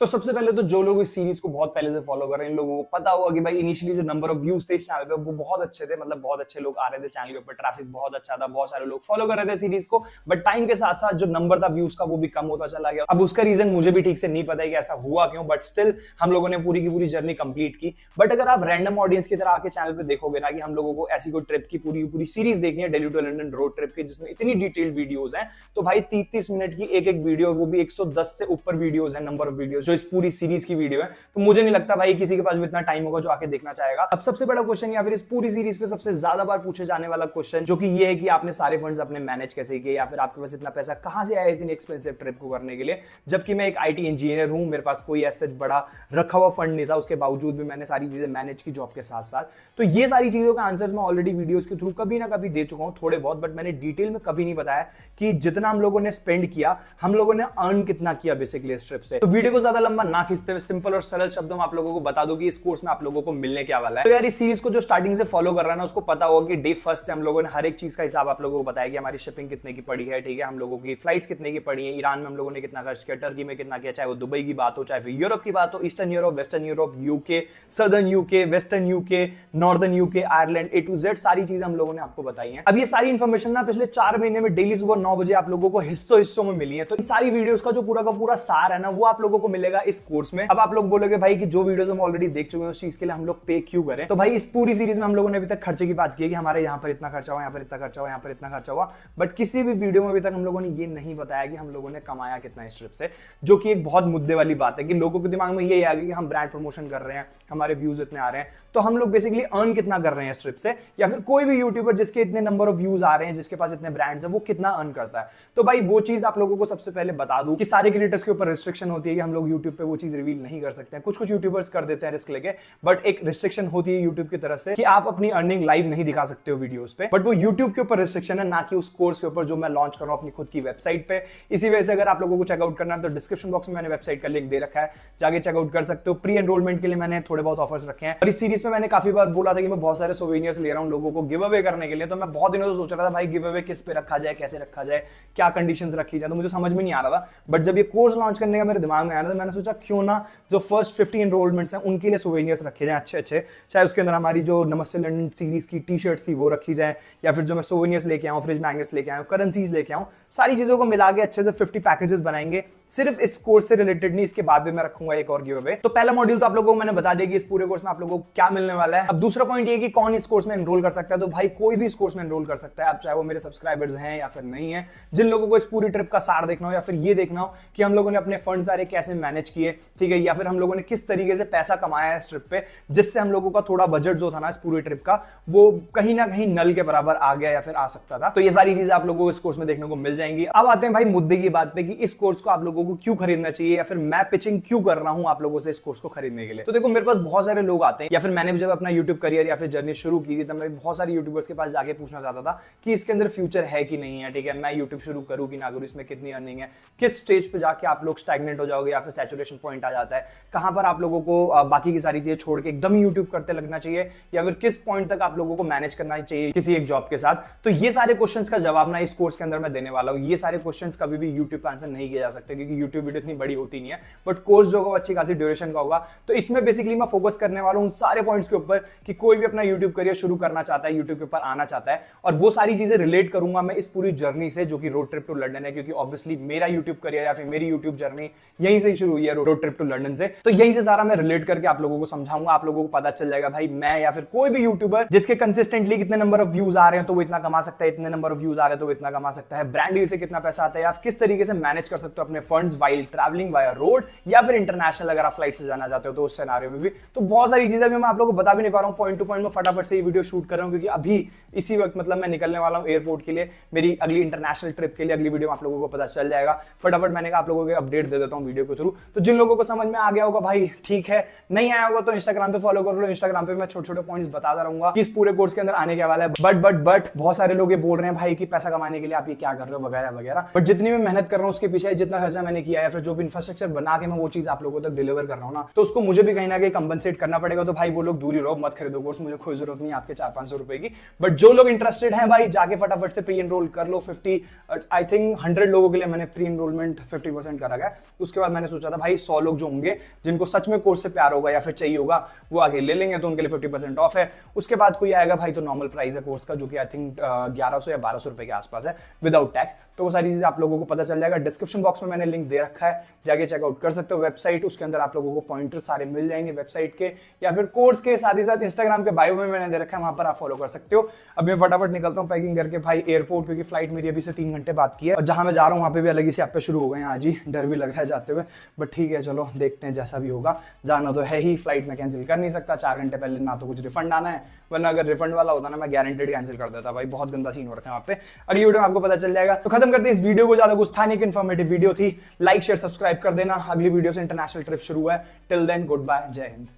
तो सबसे पहले तो जो लोग इस सीरीज को बहुत पहले से फॉलो कर रहे हैं इन लोगों को पता होगा कि भाई इनिशियली जो नंबर ऑफ व्यूज थे इस चैनल पे वो बहुत अच्छे थे मतलब बहुत अच्छे लोग आ रहे थे चैनल के ऊपर ट्रैफिक बहुत अच्छा था बहुत सारे लोग फॉलो कर रहे थे सीरीज को बट टाइम के साथ साथ जो नंबर था व्यूज का वो भी कम होता चला गया अब उसका रीजन मुझे भी ठीक से नहीं पता है कि ऐसा हुआ क्यों बट स्टिल हम लोगों ने पूरी की पूरी जर्नी कंप्लीट की बट अगर आप रैंडम ऑडियंस की तरह आके चैनल पर देखोगे ना कि हम लोगों को ऐसी कोई ट्रिप की पूरी पूरी सीरीज देखनी है Delhi to London road trip की जिसमें इतनी डिटेल्ड वीडियोज है तो भाई तीस तीस मिनट की एक एक वीडियो वो भी एक से ऊपर वीडियोज है नंबर ऑफ वीडियो जो इस पूरी सीरीज की वीडियो है तो मुझे नहीं लगता भाई किसी के पास भी इतना टाइम होगा जो आके देखना चाहेगा अब सबसे बड़ा क्वेश्चन या फिर इस पूरी सीरीज पे सबसे ज्यादा बार पूछे जाने वाला क्वेश्चन जो कि ये है कि आपने सारे फंड अपने मैनेज कैसे किए या फिर आपके पास इतना पैसा कहां से आया इतनी एक्सपेंसिव ट्रिप को करने के लिए जबकि मैं एक आई इंजीनियर हूं मेरे पास कोई ऐसे बड़ा रखा हुआ फंड नहीं था उसके बावजूद भी मैंने सारी चीजें मैनेज की जॉब के साथ साथ तो ये सारी चीजों का आंसर मैं ऑलरेडी वीडियो के थ्रू कभी ना कभी दे चुका हूँ थोड़े बहुत बट मैंने डिटेल में कभी नहीं बताया कि जितना हम लोगों ने स्पेंड किया हम लोगों ने अर्न कितना किया बेसिकली इस ट्रिप से तो वीडियो को ज्यादा ज्यादा लंबा ना खींचते हुए सिंपल और सरल शब्दों में आप लोगों को बता दो कि इस कोर्स में आप लोगों को मिलने क्या वाला है तो यार इस सीरीज को जो स्टार्टिंग से फॉलो कर रहा है ना उसको पता होगा कि डे फर्स्ट से हम लोगों ने हर एक चीज का हिसाब आप लोगों को बताया कि हमारी शिपिंग कितने की पड़ी है ठीक है हम लोगों की फ्लाइट्स कितने की पड़ी है ईरान में हम लोगों ने कितना खर्च किया टर्की में कितना किया चाहे वो दुबई की बात हो चाहे फिर यूरोप की बात हो eastern Europe western Europe UK southern UK western UK northern UK Ireland A to Z सारी चीजें हम लोगों ने आपको बताई है अब ये सारी इन्फॉर्मेशन ना पिछले चार महीने में डेली सुबह नौ बजे आप लोगों को हिस्सों हिस्सों में मिली है तो इन सारी वीडियो का जो पूरा का पूरा सार है ना वो आप लोगों को मिले मिलेगा इस कोर्स में अब आप लोग बोलोगे भाई कि जो वीडियो हम ऑलरेडी देख चुके हैं उस चीज के लिए हम लोग पे क्यों करें तो भाई इस पूरी सीरीज में हम लोगों ने अभी तक खर्चे की बात की कि हमारे यहाँ पर इतना खर्चा हुआ यहाँ पर इतना खर्चा हुआ यहाँ पर इतना खर्चा हुआ बट किसी भी वीडियो में अभी तक हम लोगों ने ये नहीं बताया कि हम लोगों ने कमाया कितना इस ट्रिप से जो कि एक बहुत मुद्दे वाली बात है कि लोगों के दिमाग में ये आ गया कि हम ब्रांड प्रमोशन कर रहे हैं हमारे व्यूज इतने आ रहे हैं तो हम लोग बेसिकली अर्न कितना कर रहे हैं इस ट्रिप से या फिर कोई भी यूट्यूबर जिसके इतने नंबर ऑफ व्यूज आ रहे हैं जिसके पास इतने ब्रांड्स है वो कितना अर्न करता है तो भाई वो चीज आप लोगों को सबसे पहले बता दू कि सारे क्रिएटर्स के ऊपर रिस्ट्रिक्शन होती है कि हम लोग यूट्यूब पे वो चीज़ रिवील नहीं कर सकते हैं कुछ कुछ यूट्यूबर्स कर देते हैं रिस्क लेके बट एक रिस्ट्रिक्शन होती है यूट्यूब की तरफ से कि आप अपनी अर्निंग लाइव नहीं दिखा सकते हो वीडियोस पे बट वो यूट्यूब के ऊपर रिस्ट्रिक्शन है ना कि उस कोर्स के ऊपर जो मैं लॉन्च कर रहा हूँ अपनी खुद की वेबसाइट पे इसी वजह से अगर आप लोगों को चेकआउट करना है तो डिस्क्रिप्शन बॉक्स में मैंने वेबसाइट का लिंक दे रखा है जाके चेकआउट कर सकते हो प्री एनरोलमेंट के लिए मैंने थोड़े बहुत ऑफर्स रखे हैं और इस सीरीज में मैंने काफी बार बोला था कि मैं बहुत सारे सोवेनियर्स ले रहा हूँ लोगों को गिव अवे करने के लिए तो मैं बहुत दिनों से सोच रहा था भाई गिव अवे किस पे रखा जाए कैसे रखा जाए क्या कंडीशन रखी जाए तो मुझे समझ में नहीं आ रहा था बट जब ये कोर्स लॉन्च करने का मेरे दिमाग में आया था मैंने सोचा क्यों ना जो फर्स्ट फिफ्टी इनरोलमेंट्स हैं उनके लिए सोवेनियर्स रखे जाएँ अच्छे अच्छे चाहे उसके अंदर हमारी जो नमस्ते लंडन सीरीज़ की टी शर्ट्स थी वो रखी जाए या फिर जो मैं सोवेनियर्स लेके आऊँ फ्रिज मैंगस लेके आऊँ करेंसीज लेके आऊँ सारी चीज़ों को मिला के अच्छे से 50 पैकेजेस बनाएंगे सिर्फ इस कोर्स से रिलेटेड नहीं इसके बाद भी मैं रखूंगा एक और गिव अवे तो पहला मॉड्यूल तो आप लोगों को मैंने बता दिया कि इस पूरे कोर्स में आप लोगों को क्या मिलने वाला है अब दूसरा पॉइंट ये कि कौन इस कोर्स में एनरोल कर सकता है तो भाई कोई भी इस कोर्स में एनरोल कर सकता है आप चाहे वो मेरे सब्सक्राइबर्स हैं या फिर नहीं है जिन लोगों को इस पूरी ट्रिप का सार देखना हो या फिर ये देखना हो कि हम लोगों ने अपने फंड सारे कैसे मैनेज किए ठीक है या फिर हम लोगों ने किस तरीके से पैसा कमाया है इस ट्रिप पे जिससे हम लोगों का थोड़ा बजट जो था ना इस पूरी ट्रिप का वो कहीं ना कहीं नल के बराबर आ गया या फिर आ सकता था तो ये सारी चीजें आप लोगों को इस कोर्स में देखने को मिल जाए जाएंगी अब आते हैं भाई मुद्दे की बात पे कि इस कोर्स को आप लोगों को क्यों खरीदना चाहिए या फिर मैं पिचिंग क्यों कर रहा हूँ आप लोगों से इस कोर्स को खरीदने के लिए तो देखो मेरे पास बहुत सारे लोग आते हैं या फिर मैंने जब अपना यूट्यूब करियर या फिर जर्नी शुरू की थी तब मैं बहुत सारे यूट्यूबर्स के पास जाके पूछना चाहता था कि इसके अंदर फ्यूचर है कि नहीं है ठीक है मैं यूट्यूब शुरू करूँ कि ना करूँ इसमें कितनी अर्निंग है किस स्टेज पर जाकर आप लोग स्टैगनेट हो जाओगे या फिर सेचुरेशन पॉइंट आ जाता है कहाँ पर आप लोगों को बाकी की सारी चीजें छोड़ के एकदम यूट्यूब करते लगना चाहिए या फिर किस पॉइंट तक आप लोगों को मैनेज करना चाहिए किसी एक जॉब के साथ तो ये सारे क्वेश्चन का जवाब ना इस कोर्स के अंदर मैं देने वाला वाला हूँ ये सारे क्वेश्चन कभी भी यूट्यूब पर आंसर नहीं किया जा सकते क्योंकि यूट्यूब वीडियो इतनी बड़ी होती नहीं है बट कोर्स जो होगा अच्छी खासी ड्यूरेशन का होगा तो इसमें बेसिकली मैं फोकस करने वाला हूँ सारे पॉइंट्स के ऊपर कि कोई भी अपना यूट्यूब करियर शुरू करना चाहता है यूट्यूब के ऊपर आना चाहता है और वो सारी चीज़ें रिलेट करूंगा मैं इस पूरी जर्नी से जो कि रोड ट्रिप टू लंडन है क्योंकि ऑब्वियसली मेरा यूट्यूब करियर या फिर मेरी यूट्यूब जर्नी यहीं से शुरू हुई है रोड ट्रिप टू लंडन से तो यहीं से सारा मैं रिलेट करके आप लोगों को समझाऊंगा आप लोगों को पता चल जाएगा भाई मैं या फिर कोई भी यूट्यूबर जिसके कंसिस्टेंटली कितने नंबर ऑफ व्यूज आ रहे हैं तो वो इतना कमा सकता है इतने नंबर ऑफ व्यूज आ रहे हैं तो वो इतना कमा सकता है ब्रांड डील से कितना पैसा आता है आप किस तरीके से मैनेज कर सकते हो अपने funds while travelling via road या फिर इंटरनेशनल अगर आप फ्लाइट से जाना चाहते हो तो उस सिनारियो में भी तो बहुत सारी चीजें भी मैं आप लोगों को बता भी नहीं पा रहा हूँ पॉइंट टू पॉइंट में फटाफट से ये वीडियो शूट कर रहा हूँ क्योंकि अभी इसी वक्त मतलब मैं निकलने वाला हूँ एयरपोर्ट के लिए मेरी अगली इंटरनेशनल ट्रिप के लिए अगली वीडियो आप लोगों को पता चल जाएगा फटाफट मैंने आप लोगों को अपडेट दे देता हूँ वीडियो के थ्रू तो जिन लोगों को समझ में आ गया होगा भाई ठीक है नहीं आया होगा तो इंस्टाग्राम पे फॉलो कर लो इंस्टाग्राम पे मैं छोटे छोटे पॉइंट्स बताता रहूंगा कि इस पूरे कोर्स के अंदर आने के वाला है बट बट बट बहुत सारे लोग ये बोल रहे हैं भाई कि पैसा कमाने के लिए आप ये क्या कर रहे हो वगैरह वगैरह बट जितनी मैं मेहनत कर रहा हूँ उसके पीछे जितना खर्चा मैंने किया या फिर जो भी इंफ्रास्ट्रक्चर बना के मैं वो चीज़ आप लोगों तक डिलीवर कर रहा हूँ ना तो उसको मुझे भी कहीं ना कहीं कंपनसेट करना पड़ेगा तो भाई वो लोग दूरी रहो मत खरीदो कोर्स मुझे कोई जरूरत नहीं आपके चार पांच सौ रुपए की बट जो लोग इंटरेस्टेड है भाई जाके फटाफट से प्री एनरोल कर लो फिफ्टी आई थिंक हंड्रेड लोगों के लिए मैंने प्री एनरोलमेंट फिफ्टी परसेंट करा गया उसके बाद मैंने सोचा था भाई सौ लोग जो होंगे जिनको सच में कोर्स से प्यार होगा या फिर चाहिए होगा वो आगे ले लेंगे तो उनके लिए फिफ्टी परसेंट ऑफ है उसके बाद कोई आएगा भाई तो नॉर्मल प्राइस है कोर्स का जो कि आई थिंक ग्यारह सौ या बारह सौ रुपए के आसपास है विदाउट टैक्स तो वो सारी चीज़ें आप लोगों को पता चल जाएगा डिस्क्रिप्शन बॉक्स में मैंने लिंक दे रखा है जाके चेकआउट कर सकते हो वेबसाइट उसके अंदर आप लोगों को पॉइंटर सारे मिल जाएंगे वेबसाइट के या फिर कोर्स के साथ ही साथ इंस्टाग्राम के बायो में मैंने दे रखा है वहाँ पर आप फॉलो कर सकते हो अब मैं फटाफट निकलता हूँ पैकिंग करके भाई एयरपोर्ट क्योंकि फ्लाइट मेरी अभी से तीन घंटे बाद की है और जहाँ मैं जा रहा हूँ वहाँ पर भी अलग ही से आप पे शुरू हो गए हैं आज ही डर भी लग रहा है जाते हुए बट ठीक है चलो देखते हैं जैसा भी होगा जाना तो है ही फ्लाइट में कैंसिल कर नहीं सकता चार घंटे पहले ना तो कुछ रिफंड आना है वरना अगर रिफंड वाला होता ना मैं गारंटेड कैंसिल कर देता भाई बहुत गंदा सीन हो रखा है वहाँ पे अगली वीडियो में आपको पता चल जाएगा तो खत्म करते हैं इस वीडियो को ज्यादा कुछ था नहीं इन्फॉर्मेटिव वीडियो थी लाइक शेयर सब्सक्राइब कर देना अगली वीडियो से इंटरनेशनल ट्रिप शुरू है टिल देन गुड बाय जय हिंद